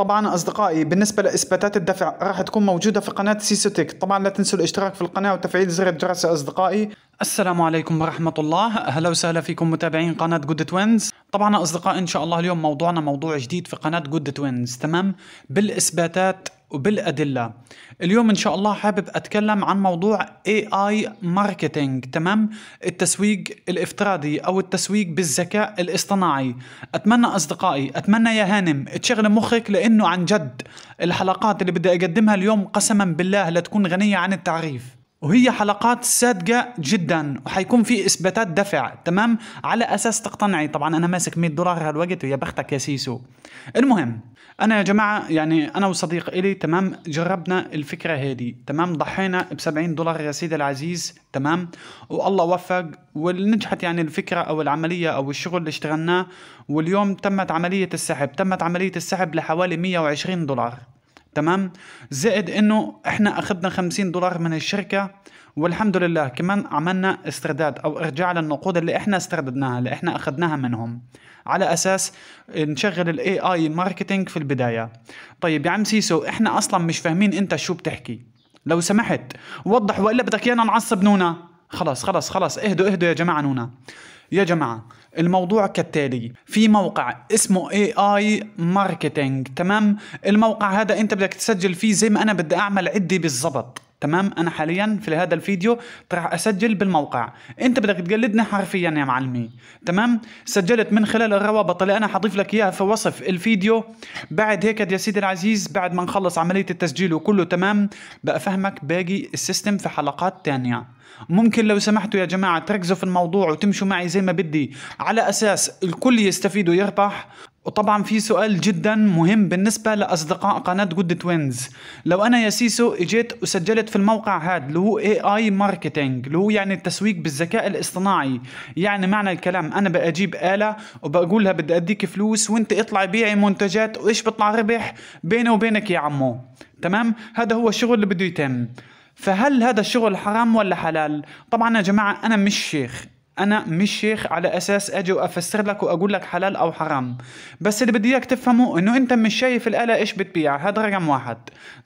طبعا اصدقائي بالنسبه لاثباتات الدفع راح تكون موجوده في قناه سيسوتيك طبعا لا تنسوا الاشتراك في القناه وتفعيل زر الجرس اصدقائي السلام عليكم ورحمه الله اهلا وسهلا فيكم متابعين قناه جود توينز طبعا اصدقائي ان شاء الله اليوم موضوعنا موضوع جديد في قناه جود توينز تمام بالاثباتات وبالأدلة اليوم إن شاء الله حابب أتكلم عن موضوع AI Marketing تمام التسويق الافتراضي أو التسويق بالذكاء الاصطناعي أتمنى أصدقائي أتمنى يا هانم تشغل مخك لأنه عن جد الحلقات اللي بدي أقدمها اليوم قسما بالله لتكون غنية عن التعريف وهي حلقات صادقة جدا وحيكون في إثباتات دفع تمام على أساس تقتنعي طبعا أنا ماسك 100 دولار هالوقت ويا بختك يا سيسو المهم أنا يا جماعة يعني أنا وصديق إلي تمام جربنا الفكرة هذه تمام ضحينا ب 70 دولار يا سيدي العزيز تمام والله وفق ونجحت يعني الفكرة أو العملية أو الشغل اللي اشتغلناه واليوم تمت عملية السحب تمت عملية السحب لحوالي 120 دولار تمام زائد انه احنا اخذنا 50 دولار من الشركه والحمد لله كمان عملنا استرداد او ارجاع للنقود اللي احنا استرددناها اللي احنا اخذناها منهم على اساس نشغل الاي اي ماركتينج في البدايه طيب يا عم سيسو احنا اصلا مش فاهمين انت شو بتحكي لو سمحت وضح والا بدك ايانا نعصب نونا خلاص خلاص خلاص اهدوا اهدوا يا جماعه نونا يا جماعه الموضوع كالتالي في موقع اسمه اي اي تمام الموقع هذا انت بدك تسجل فيه زي ما انا بدي اعمل عدي بالضبط تمام انا حاليا في هذا الفيديو راح اسجل بالموقع انت بدك تقلدني حرفيا يا معلمي تمام سجلت من خلال الروابط اللي انا حضيف لك اياها في وصف الفيديو بعد هيك يا سيدي العزيز بعد ما نخلص عمليه التسجيل وكله تمام بفهمك باقي السيستم في حلقات تانية ممكن لو سمحتوا يا جماعه تركزوا في الموضوع وتمشوا معي زي ما بدي على اساس الكل يستفيد ويربح وطبعا في سؤال جدا مهم بالنسبة لأصدقاء قناة جود توينز لو أنا يا سيسو إجيت وسجلت في الموقع هاد اللي هو AI Marketing اللي هو يعني التسويق بالذكاء الاصطناعي يعني معنى الكلام أنا بأجيب آلة وبقولها بدي أديك فلوس وأنت اطلع بيعي منتجات وإيش بطلع ربح بيني وبينك يا عمو تمام هذا هو الشغل اللي بده يتم فهل هذا الشغل حرام ولا حلال؟ طبعا يا جماعة أنا مش شيخ انا مش شيخ على اساس اجي وافسر لك واقول لك حلال او حرام بس اللي بدي اياك تفهمه انه انت مش شايف الاله ايش بتبيع هذا رقم واحد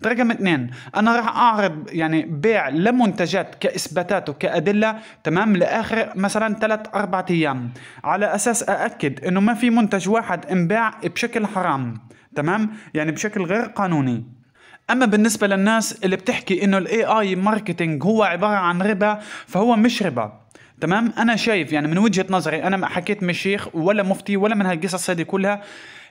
رقم اثنين انا راح اعرض يعني بيع لمنتجات كاثباتات وكادله تمام لاخر مثلا ثلاث اربع ايام على اساس ااكد انه ما في منتج واحد انباع بشكل حرام تمام يعني بشكل غير قانوني اما بالنسبه للناس اللي بتحكي انه الاي اي ماركتينج هو عباره عن ربا فهو مش ربا تمام انا شايف يعني من وجهه نظري انا ما حكيت مش شيخ ولا مفتي ولا من هالقصص هذه كلها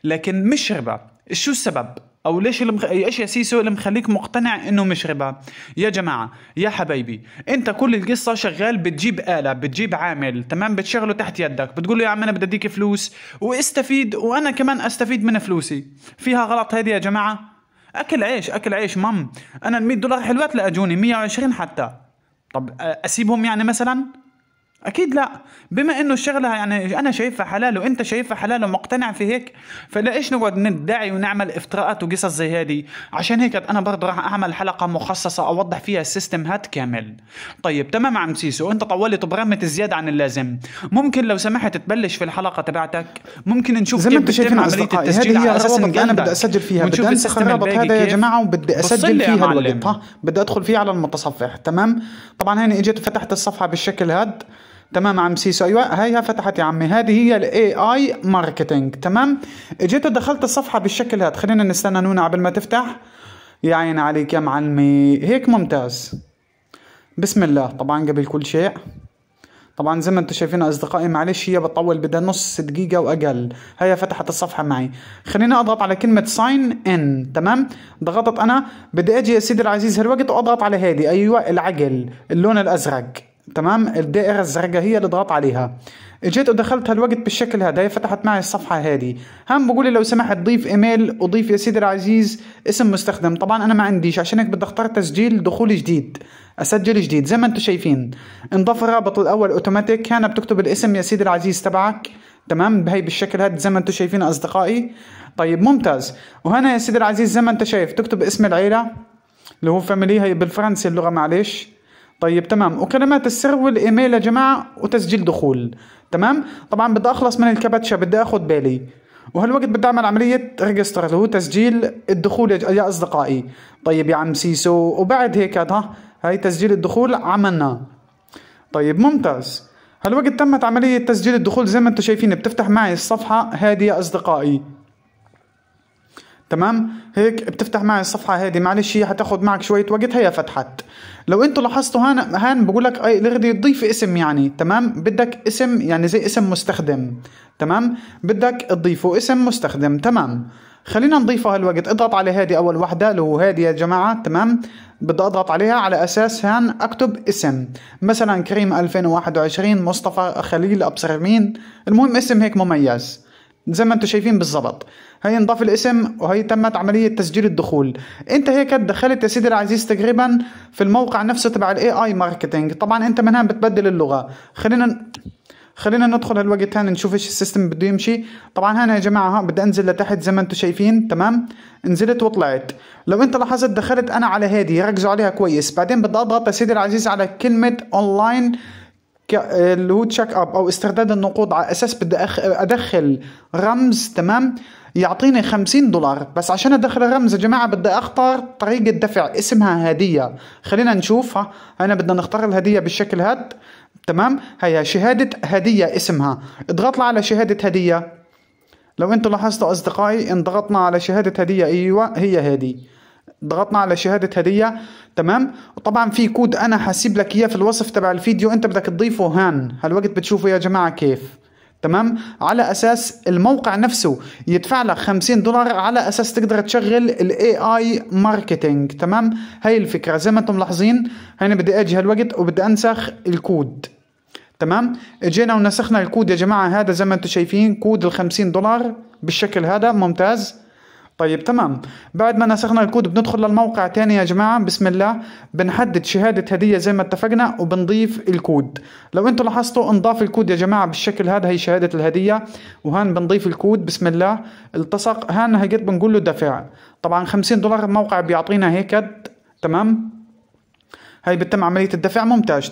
لكن مش ربا شو السبب او ليش المخ... ايش يا سيسو اللي مخليك مقتنع انه مش ربا يا جماعه يا حبايبي انت كل القصه شغال بتجيب اله بتجيب عامل تمام بتشغله تحت يدك بتقول له يا عم انا بدي اديك فلوس واستفيد وانا كمان استفيد من فلوسي فيها غلط هذه يا جماعه اكل عيش اكل عيش مام انا ال 100 دولار حلوات لاجوني 120 حتى طب اسيبهم يعني مثلا اكيد لا بما انه الشغله يعني انا شايفها حلال وانت شايفها حلال ومقتنع في هيك فلايش نقعد ندعي ونعمل افتراءات وقصص زي هذه عشان هيك انا برضه راح اعمل حلقه مخصصه اوضح فيها السيستم هات كامل طيب تمام عم سيسو انت طولت وبرمت زياده عن اللازم ممكن لو سمحت تبلش في الحلقه تبعتك ممكن نشوف زي ما انتم شايفين عمليه التسجيل هذه هي الروابط انا بدي اسجل فيها بدي انسخ الرابط هذا يا جماعه وبدي اسجل فيها بدي ادخل فيه على المتصفح تمام طبعا هنا اجيت فتحت الصفحه بالشكل هذا تمام عم سيسو ايوه هيها فتحت يا عمي هذه هي الاي اي ماركتينج تمام اجيت دخلت الصفحه بالشكل هذا خلينا نستنى نونا قبل ما تفتح يا عين عليك يا معلمي هيك ممتاز بسم الله طبعا قبل كل شيء طبعا زي ما انتم شايفين اصدقائي معلش هي بتطول بدها نص دقيقه واقل هي فتحت الصفحه معي خليني اضغط على كلمه ساين ان تمام ضغطت انا بدي اجي يا سيدي العزيز هالوقت واضغط على هذه ايوه العقل اللون الازرق تمام الدائرة الزرقاء هي اللي ضغط عليها اجيت ودخلت هالوقت بالشكل هذا هي فتحت معي الصفحة هذه هم بقول لي لو سمحت ضيف ايميل وضيف يا سيدي العزيز اسم مستخدم طبعا انا ما عنديش عشان هيك بدي اختار تسجيل دخول جديد اسجل جديد زي ما انتم شايفين انضاف الرابط الاول اوتوماتيك هنا بتكتب الاسم يا سيدي العزيز تبعك تمام بهي بالشكل هذا زي ما انتم شايفين اصدقائي طيب ممتاز وهنا يا سيدي العزيز زي ما انت شايف تكتب اسم العيلة اللي هو فاميلي هي بالفرنسي اللغة معلش طيب تمام وكلمات السر والايميل يا جماعه وتسجيل دخول تمام طبعا بدي اخلص من الكبتشه بدي اخذ بالي وهالوقت بدي اعمل عمليه ريجستر اللي هو تسجيل الدخول يا اصدقائي طيب يا عم سيسو وبعد هيك ها هاي تسجيل الدخول عملناه طيب ممتاز هالوقت تمت عملية تسجيل الدخول زي ما انتم شايفين بتفتح معي الصفحة هذه يا أصدقائي تمام هيك بتفتح معي الصفحة هذه معلش هي حتاخد معك شوية وقت هي فتحت لو انتوا لاحظتوا هان هان بقول لك اي لغدي تضيف اسم يعني تمام بدك اسم يعني زي اسم مستخدم تمام بدك تضيفه اسم مستخدم تمام خلينا نضيفه هالوقت اضغط على هذه اول وحده اللي هو هذه يا جماعه تمام بدي اضغط عليها على اساس هان اكتب اسم مثلا كريم 2021 مصطفى خليل ابصر مين المهم اسم هيك مميز زي ما انتم شايفين بالظبط هي انضاف الاسم وهي تمت عملية تسجيل الدخول انت هيك دخلت يا سيدي العزيز تقريبا في الموقع نفسه تبع الاي اي ماركتينج طبعا انت من هنا بتبدل اللغة خلينا خلينا ندخل هالوقت هان نشوف ايش السيستم بده يمشي طبعا هنا يا جماعه ها بدي انزل لتحت زي ما انتم شايفين تمام نزلت وطلعت لو انت لاحظت دخلت انا على هذه ركزوا عليها كويس بعدين بدي اضغط يا سيدي العزيز على كلمه اونلاين اللي هو تشيك اب او استرداد النقود على اساس بدي أخ... ادخل رمز تمام يعطيني 50 دولار بس عشان ادخل الرمز يا جماعه بدي اختار طريقه دفع اسمها هديه خلينا نشوفها هنا بدنا نختار الهديه بالشكل هاد تمام هي شهاده هديه اسمها اضغط على شهاده هديه لو انتم لاحظتوا اصدقائي ان ضغطنا على شهاده هديه ايوه هي هذه ضغطنا على شهاده هديه تمام وطبعا في كود انا حاسيب لك اياه في الوصف تبع الفيديو انت بدك تضيفه هان هالوقت بتشوفوا يا جماعه كيف تمام على اساس الموقع نفسه يدفع لك 50 دولار على اساس تقدر تشغل الاي اي ماركتينج تمام هاي الفكره زي ما انتم ملاحظين هنا بدي اجي هالوقت وبدي انسخ الكود تمام اجينا ونسخنا الكود يا جماعه هذا زي ما انتم شايفين كود ال 50 دولار بالشكل هذا ممتاز طيب تمام بعد ما نسخنا الكود بندخل للموقع تاني يا جماعة بسم الله بنحدد شهادة هدية زي ما اتفقنا وبنضيف الكود لو انتوا لاحظتوا انضاف الكود يا جماعة بالشكل هذا هي شهادة الهدية وهان بنضيف الكود بسم الله التصق هان هيك بنقول له دفع طبعا 50 دولار الموقع بيعطينا هيك تمام هاي بتم عملية الدفع ممتاز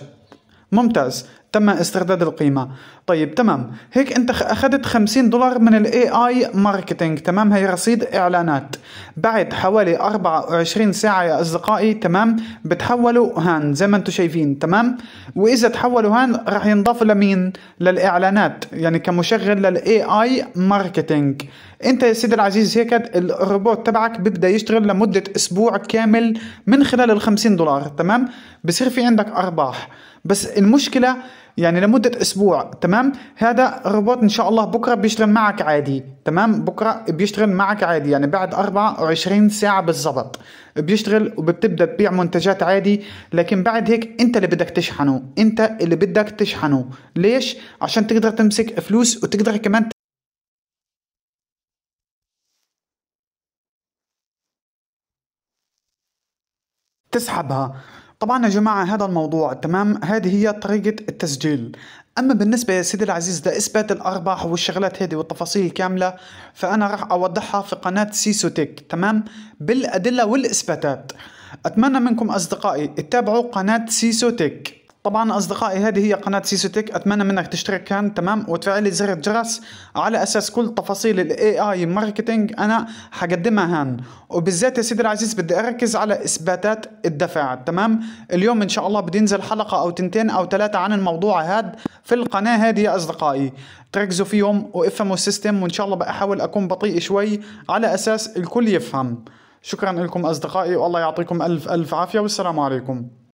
ممتاز تم استرداد القيمة طيب تمام هيك انت اخذت 50 دولار من الاي اي ماركتينج تمام هي رصيد اعلانات بعد حوالي 24 ساعة يا اصدقائي تمام بتحولوا هان زي ما انتم شايفين تمام واذا تحولوا هان راح ينضاف لمين للاعلانات يعني كمشغل للاي اي ماركتينج انت يا سيدي العزيز هيك الروبوت تبعك بيبدا يشتغل لمدة اسبوع كامل من خلال ال 50 دولار تمام بصير في عندك ارباح بس المشكله يعني لمدة أسبوع تمام هذا الروبوت إن شاء الله بكرة بيشتغل معك عادي تمام بكرة بيشتغل معك عادي يعني بعد 24 ساعة بالضبط بيشتغل وبتبدأ تبيع منتجات عادي لكن بعد هيك أنت اللي بدك تشحنه أنت اللي بدك تشحنه ليش؟ عشان تقدر تمسك فلوس وتقدر كمان تسحبها طبعا يا جماعة هذا الموضوع تمام هذه هي طريقة التسجيل أما بالنسبة يا سيدي العزيز لإثبات الأرباح والشغلات هذه والتفاصيل كاملة فأنا راح أوضحها في قناة سيسو تيك تمام بالأدلة والإثباتات أتمنى منكم أصدقائي اتابعوا قناة سيسو تيك طبعا اصدقائي هذه هي قناة سيسو اتمنى منك تشترك كان تمام وتفعل لي زر الجرس على اساس كل تفاصيل الاي اي ماركتينج انا حقدمها هان وبالذات يا سيدي العزيز بدي اركز على اثباتات الدفع تمام اليوم ان شاء الله بدي انزل حلقة او تنتين او ثلاثة عن الموضوع هاد في القناة هذه يا اصدقائي تركزوا فيهم وافهموا السيستم وان شاء الله بحاول اكون بطيء شوي على اساس الكل يفهم شكرا لكم اصدقائي والله يعطيكم الف الف عافية والسلام عليكم